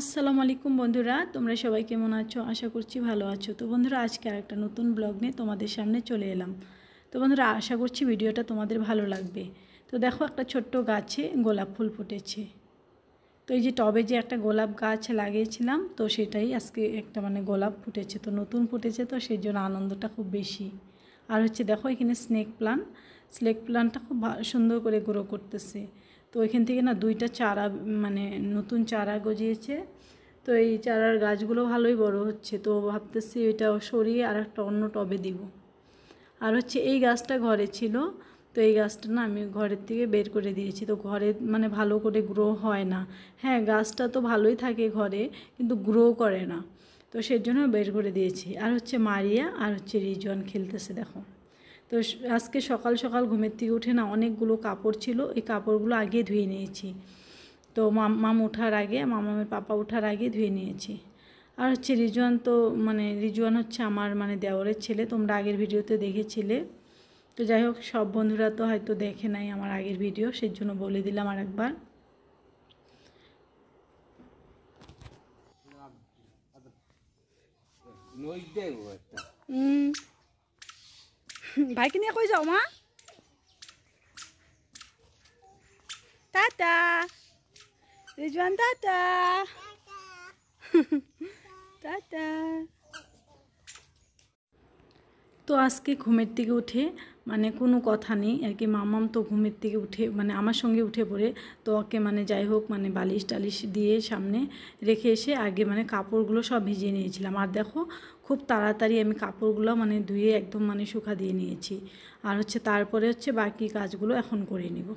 আসসালামু আলাইকুম বন্ধুরা তোমরা সবাই কেমন আছো আশা করছি ভালো আছো তো বন্ধুরা আজকে আর একটা নতুন ব্লগ নিয়ে তোমাদের সামনে চলে এলাম তো বন্ধুরা আশা করছি ভিডিওটা তোমাদের ভালো লাগবে তো দেখো একটা ছোট্ট গাছে গোলাপ ফুল ফুটেছে তো এই যে টবে যে একটা গোলাপ গাছ লাগিয়েছিলাম তো সেটাই আজকে একটা মানে গোলাপ ফুটেছে তো নতুন ফুটেছে তো সেই জন্য আনন্দটা খুব বেশি আর হচ্ছে দেখো এখানে স্নেক প্লান্ট স্নেক প্লান্টটা খুব সুন্দর করে গ্রো করতেছে তো এখান থেকে না দুইটা চারা মানে নতুন চারা গজিয়েছে তো এই চারার গাছগুলো ভালোই বড় হচ্ছে তো ভাবতেছি এটা সরিয়ে আর একটা অন্য টবে দিব আর হচ্ছে এই গাছটা ঘরে ছিল তো এই গাছটা না আমি ঘরের থেকে বের করে দিয়েছি তো ঘরে মানে ভালো করে গ্রো হয় না হ্যাঁ গাছটা তো ভালোই থাকে ঘরে কিন্তু গ্রো করে না তো সেজন্য বের করে দিয়েছি আর হচ্ছে মারিয়া আর হচ্ছে রিজওয়ান খেলতেছে দেখো তো আজকে সকাল সকাল ঘুমের থেকে উঠে না অনেকগুলো কাপড় ছিল এই কাপড়গুলো আগে ধুয়ে নিয়েছি তো মাম ওঠার আগে মামামের পাপা ওঠার আগে ধুয়ে নিয়েছি আর হচ্ছে রিজওয়ান তো মানে রিজওয়ান হচ্ছে আমার মানে দেওয়ারের ছেলে তোমরা আগের ভিডিওতে দেখেছিলে তো যাই হোক সব বন্ধুরা তো হয়তো দেখে নাই আমার আগের ভিডিও সেই জন্য বলে দিলাম আর একবার ভাইকে নিয়ে কই যাও মা টাটা রিজওয়ান টাটা টাটা তো আজকে ঘুমের থেকে উঠে মানে কোনো কথা নেই আর কি মামাম তো ঘুমের থেকে উঠে মানে আমার সঙ্গে উঠে পড়ে তো ওকে মানে যাই হোক মানে বালিশ টালিশ দিয়ে সামনে রেখে এসে আগে মানে কাপড়গুলো সব ভিজিয়ে নিয়েছিলাম আর দেখো খুব তাড়াতাড়ি আমি কাপড়গুলো মানে ধুয়ে একদম মানে শুকা দিয়ে নিয়েছি আর হচ্ছে তারপরে হচ্ছে বাকি কাজগুলো এখন করে নিব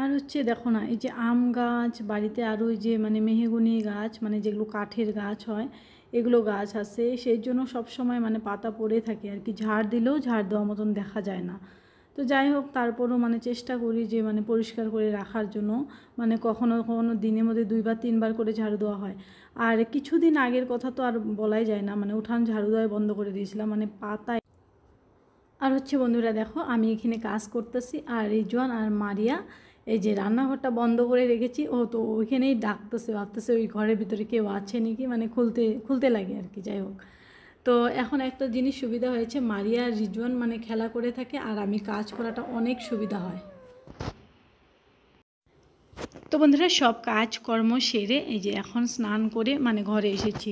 আর হচ্ছে দেখো না এই যে আম গাছ বাড়িতে আরও যে মানে মেহেগুনি গাছ মানে যেগুলো কাঠের গাছ হয় এগুলো গাছ আছে সেই জন্য সবসময় মানে পাতা পড়ে থাকে আর কি ঝাড় দিলেও ঝাড় দেওয়া মতন দেখা যায় না তো যাই হোক তারপরও মানে চেষ্টা করি যে মানে পরিষ্কার করে রাখার জন্য মানে কখনো কখনো দিনের মধ্যে দুইবার তিনবার করে ঝাড়ু দেওয়া হয় আর কিছুদিন আগের কথা তো আর বলাই যায় না মানে উঠান ঝাড়ু দেওয়া বন্ধ করে দিয়েছিলাম মানে পাতায় আর হচ্ছে বন্ধুরা দেখো আমি এখানে কাজ করতেছি আর রিজওয়ান আর মারিয়া এই যে রান্নাঘরটা বন্ধ করে রেখেছি ও তো ওইখানেই ডাকতেছে ভাবতেছে ওই ঘরের ভিতরে কেউ আছে নাকি মানে খুলতে খুলতে লাগে আর কি যাই হোক তো এখন একটা জিনিস সুবিধা হয়েছে মারিয়া রিজওয়ান মানে খেলা করে থাকে আর আমি কাজ করাটা অনেক সুবিধা হয় তো বন্ধুরা সব কাজকর্ম সেরে এই যে এখন স্নান করে মানে ঘরে এসেছি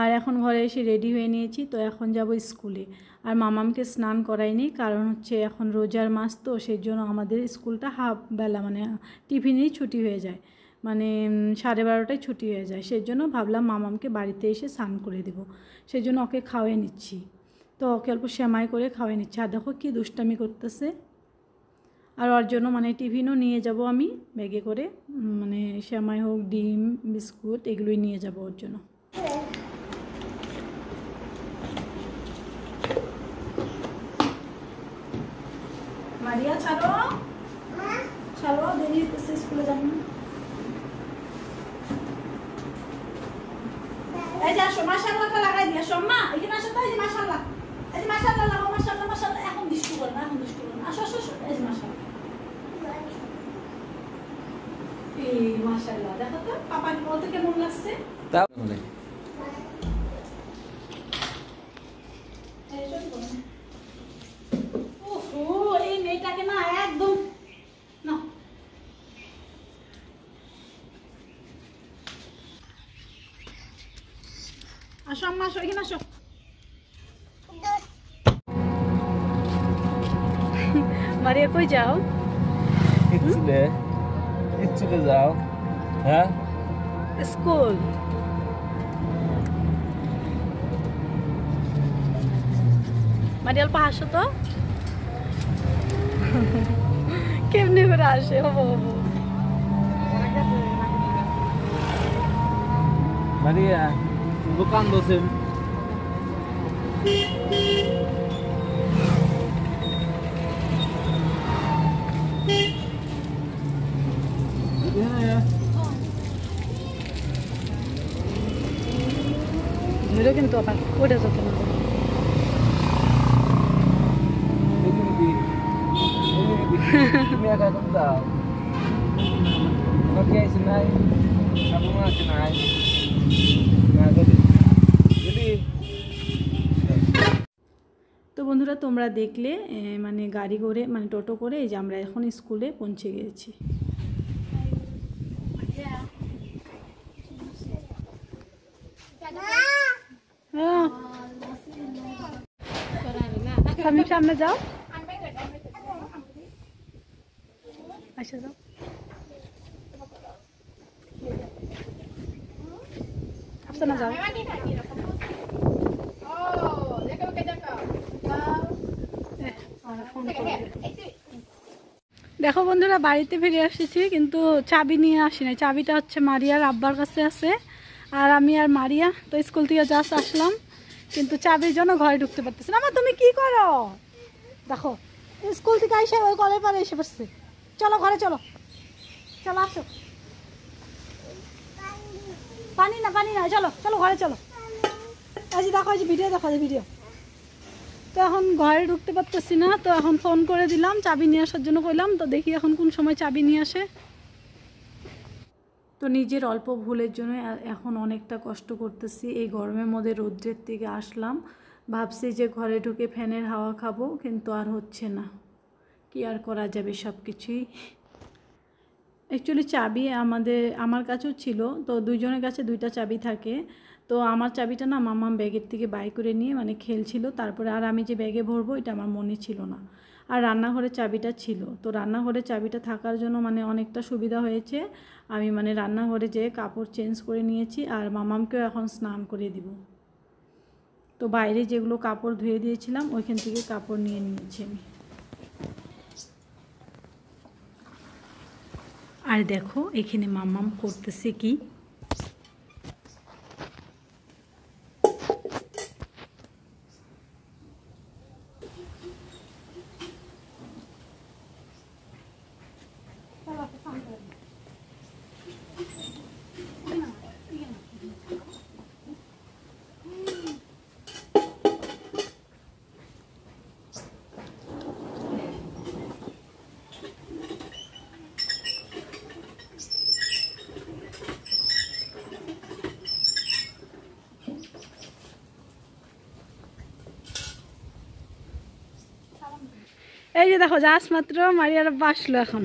আর এখন ঘরে এসে রেডি হয়ে নিয়েছি তো এখন যাব স্কুলে আর মামামকে স্নান করাইনি কারণ হচ্ছে এখন রোজার মাস তো সেই জন্য আমাদের স্কুলটা হাফ বেলা মানে টিফিনেই ছুটি হয়ে যায় মানে সাড়ে বারোটায় ছুটি হয়ে যায় সেই জন্য ভাবলাম মামামকে বাড়িতে এসে স্নান করে দেব সেই জন্য ওকে খাওয়াই নিচ্ছি তো ওকে অল্প সেমাই করে খাওয়াই নিচ্ছি আর দেখো কী দুষ্টামি করতেছে আর ওর জন্য মানে টিফিনও নিয়ে যাব আমি ব্যাগে করে মানে শ্যামাই হোক ডিম বিস্কুট এগুলোই নিয়ে যাব ওর জন্য মারিয়া ছাড়ো ছাড়ো দেরি হচ্ছে স্কুলে যাবো এই যে আসো মাশাআল্লাহটা লাগাই দিয়া সোম্মা এই যে মাশাআল্লাহ এই এই লাগাও এখন দৃষ্টি করো না এখন দৃষ্টি করো না আসো আসো এই যে এই মাশাআল্লাহ দেখো তো পাপা বলতে কেমন লাগছে তাহলে আসো আম্মা আসো এখানে আসো মারিয়া কই যাও ইচ্ছুলে ইচ্ছুলে যাও হ্যাঁ স্কুল মারিয়াল পা আসো তো কেমনে করে আসে হবো হবো মারিয়া 무관도심 이게 하나야 여기는 또 오래서 그런 거 mẹ cái cũng giờ nó kia xin ai nó cũng là xin ai বন্ধুরা তোমরা দেখলে মানে গাড়ি করে মানে টোটো করে এই যে আমরা এখন স্কুলে পৌঁছে গেছি হ্যাঁ। সামনে সামনে যাও আচ্ছা যাও আফসানা যাও হ্যাঁ, দেখো দেখো দেখো বন্ধুরা বাড়িতে ফিরে এসেছি কিন্তু চাবি নিয়ে আসি চাবিটা হচ্ছে মারিয়ার আব্বার কাছে আছে আর আমি আর মারিয়া তো স্কুল থেকে জাস্ট আসলাম কিন্তু চাবির জন্য ঘরে ঢুকতে পারতেছি না আমার তুমি কি করো দেখো স্কুল থেকে আইসে ওই কলের পরে এসে পড়ছে চলো ঘরে চলো চলো আসো পানি না পানি না চলো চলো ঘরে চলো আজ দেখো আজ ভিডিও দেখো ভিডিও তো এখন ঘরে ঢুকতে পারতেছি না তো এখন ফোন করে দিলাম চাবি নিয়ে আসার জন্য কইলাম তো দেখি এখন কোন সময় চাবি নিয়ে আসে তো নিজের অল্প ভুলের জন্য এখন অনেকটা কষ্ট করতেছি এই গরমের মধ্যে রৌদ্রের থেকে আসলাম ভাবছি যে ঘরে ঢুকে ফ্যানের হাওয়া খাবো কিন্তু আর হচ্ছে না কি আর করা যাবে সব কিছুই অ্যাকচুয়ালি চাবি আমাদের আমার কাছেও ছিল তো দুইজনের কাছে দুইটা চাবি থাকে তো আমার চাবিটা না মাম্মাম ব্যাগের থেকে বাই করে নিয়ে মানে খেলছিল তারপরে আর আমি যে ব্যাগে ভরবো এটা আমার মনে ছিল না আর রান্নাঘরের চাবিটা ছিল তো রান্নাঘরের চাবিটা থাকার জন্য মানে অনেকটা সুবিধা হয়েছে আমি মানে রান্নাঘরে যেয়ে কাপড় চেঞ্জ করে নিয়েছি আর মামামকেও এখন স্নান করে দিব তো বাইরে যেগুলো কাপড় ধুয়ে দিয়েছিলাম ওইখান থেকে কাপড় নিয়ে নিয়েছি আমি আর দেখো এখানে মামাম করতেছে কি এই যে দেখো যাস মাত্র মারিয়ার বাসলো এখন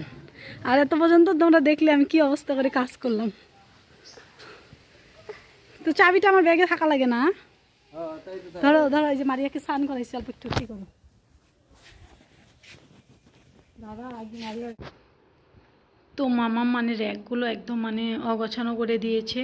আর এত পর্যন্ত তোমরা দেখলে আমি কি অবস্থা করে কাজ করলাম তো চাবিটা আমার ব্যাগে থাকা লাগে না ধরো ধরো এই যে মারিয়াকে স্নান করাইছি অল্প একটু কি করো দাদা আগে মারিয়া তো মামা মানে র্যাকগুলো একদম মানে অগোছানো করে দিয়েছে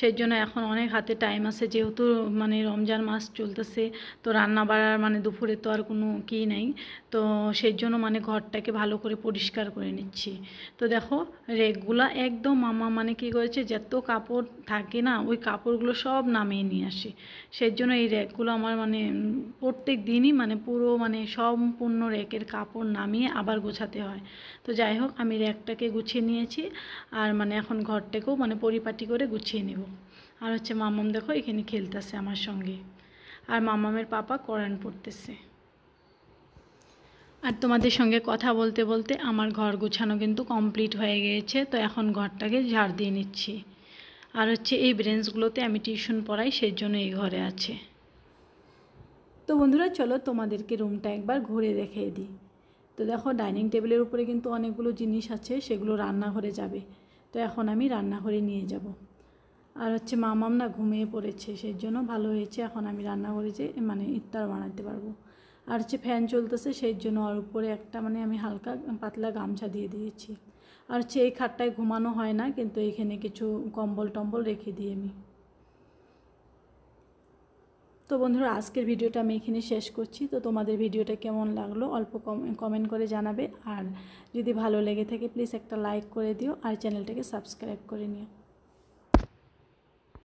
সেই জন্য এখন অনেক হাতে টাইম আছে যেহেতু মানে রমজান মাস চলতেছে তো রান্না বাড়ার মানে দুপুরে তো আর কোনো কি নাই তো সেই জন্য মানে ঘরটাকে ভালো করে পরিষ্কার করে নিচ্ছি তো দেখো র্যাকগুলো একদম মামা মানে কি করেছে যত কাপড় থাকে না ওই কাপড়গুলো সব নামিয়ে নিয়ে আসে সেই জন্য এই র্যাকগুলো আমার মানে প্রত্যেক দিনই মানে পুরো মানে সম্পূর্ণ র্যাকের কাপড় নামিয়ে আবার গোছাতে হয় তো যাই হোক আমি র্যাকটাকে গুছিয়ে গুছিয়ে নিয়েছি আর মানে এখন ঘরটাকেও মানে পরিপাটি করে গুছিয়ে নেব আর হচ্ছে মামাম দেখো এখানে খেলতেছে আমার সঙ্গে আর মামামের পাপা কোরআন পড়তেছে আর তোমাদের সঙ্গে কথা বলতে বলতে আমার ঘর গোছানো কিন্তু কমপ্লিট হয়ে গিয়েছে তো এখন ঘরটাকে ঝাড় দিয়ে নিচ্ছি আর হচ্ছে এই ব্রেঞ্চগুলোতে আমি টিউশন পড়াই সেই জন্য এই ঘরে আছে তো বন্ধুরা চলো তোমাদেরকে রুমটা একবার ঘুরে দেখিয়ে দিই তো দেখো ডাইনিং টেবিলের উপরে কিন্তু অনেকগুলো জিনিস আছে সেগুলো রান্নাঘরে যাবে তো এখন আমি রান্নাঘরে নিয়ে যাব আর হচ্ছে মামাম না ঘুমিয়ে পড়েছে সেই জন্য ভালো হয়েছে এখন আমি রান্নাঘরে যে মানে ইফতার বানাতে পারবো আর হচ্ছে ফ্যান চলতেছে সেই জন্য আর উপরে একটা মানে আমি হালকা পাতলা গামছা দিয়ে দিয়েছি আর হচ্ছে এই খাটটায় ঘুমানো হয় না কিন্তু এখানে কিছু কম্বল টম্বল রেখে দিই আমি তো বন্ধুরা আজকের ভিডিওটা আমি এখানে শেষ করছি তো তোমাদের ভিডিওটা কেমন লাগলো অল্প কমেন্ট করে জানাবে আর যদি ভালো লেগে থাকে প্লিজ একটা লাইক করে দিও আর চ্যানেলটাকে সাবস্ক্রাইব করে নিও